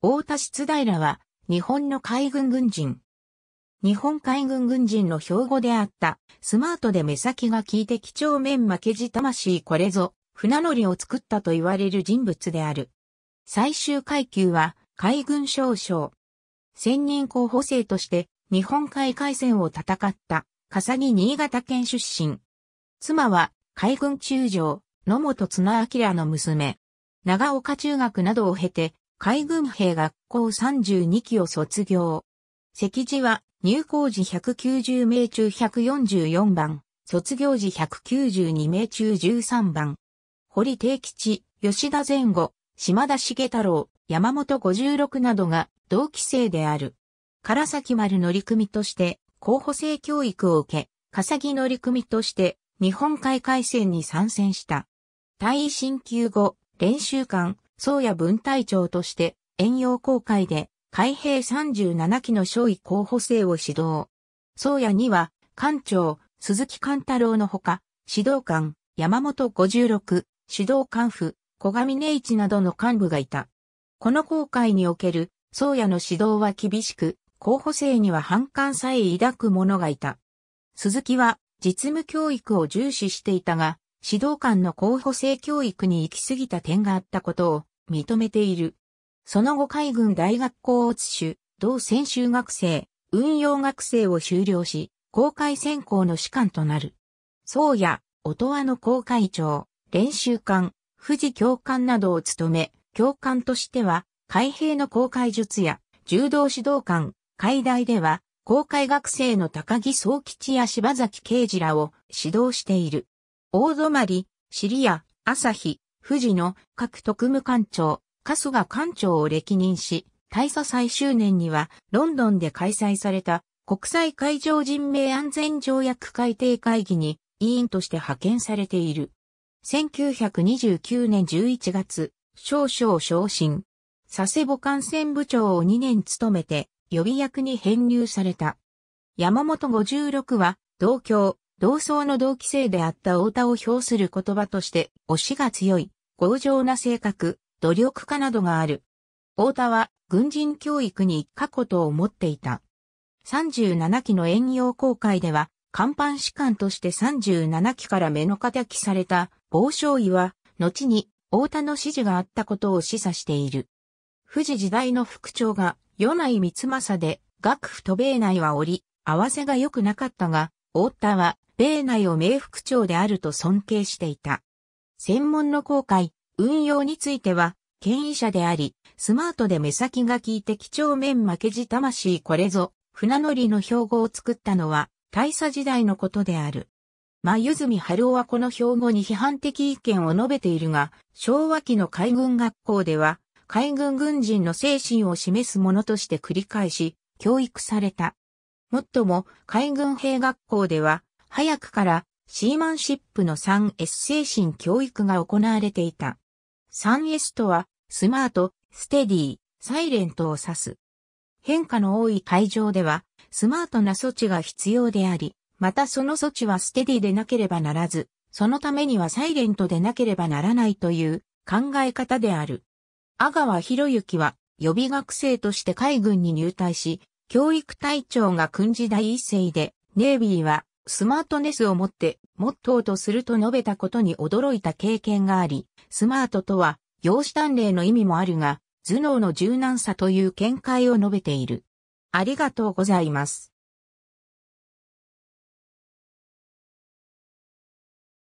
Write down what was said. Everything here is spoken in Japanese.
大田室平は、日本の海軍軍人。日本海軍軍人の標語であった、スマートで目先が効いて貴重面負けじ魂これぞ、船乗りを作ったと言われる人物である。最終階級は、海軍少将。専任候補生として、日本海海戦を戦った、笠木新潟県出身。妻は、海軍中将、野本綱明の娘。長岡中学などを経て、海軍兵学校32期を卒業。席次は入校時190名中144番、卒業時192名中13番。堀定吉、吉田前後、島田茂太郎、山本56などが同期生である。唐崎丸乗組として候補生教育を受け、笠木乗組として日本海海戦に参戦した。退位進級後、練習艦、宗谷分隊長として、遠洋航海で、海兵37機の少尉候補生を指導。宗谷には、艦長、鈴木貫太郎のほか、指導官、山本56、指導官府、小上根一などの幹部がいた。この航海における、宗谷の指導は厳しく、候補生には反感さえ抱く者がいた。鈴木は、実務教育を重視していたが、指導官の候補生教育に行き過ぎた点があったことを、認めている。その後海軍大学校を乙種、同専修学生、運用学生を修了し、公開専攻の士官となる。宗谷、音羽の公会長、練習官、富士教官などを務め、教官としては、海兵の公開術や、柔道指導官、海大では、公開学生の高木総吉や柴崎慶事らを指導している。大泊、シリア、朝日、富士の各特務官庁、スガ官庁を歴任し、大佐最終年にはロンドンで開催された国際海上人命安全条約改定会議に委員として派遣されている。1929年11月、少々昇進。佐世保艦船部長を2年務めて予備役に編入された。山本56は同郷、同窓の同期生であった太田を表する言葉として推しが強い。強情な性格、努力家などがある。太田は軍人教育に過ことを思っていた。37期の遠洋公会では、看板士官として37期から目の敵された傍将尉は、後に太田の指示があったことを示唆している。富士時代の副長が、与内光政で、学府と米内は折り、合わせが良くなかったが、太田は、米内を名副長であると尊敬していた。専門の公開、運用については、権威者であり、スマートで目先が効いて貴重面負けじ魂これぞ、船乗りの標語を作ったのは、大佐時代のことである。真泉春夫はこの標語に批判的意見を述べているが、昭和期の海軍学校では、海軍軍人の精神を示すものとして繰り返し、教育された。もっとも、海軍兵学校では、早くからシーマンシップの 3S 精神教育が行われていた。3S とは、スマート、ステディー、サイレントを指す。変化の多い会場では、スマートな措置が必要であり、またその措置はステディでなければならず、そのためにはサイレントでなければならないという考え方である。阿川博之は予備学生として海軍に入隊し、教育隊長が軍示第一世で、ネイビーはスマートネスをもってモットーとすると述べたことに驚いた経験があり、スマートとは、容姿端麗の意味もあるが、頭脳の柔軟さという見解を述べている。ありがとうございます。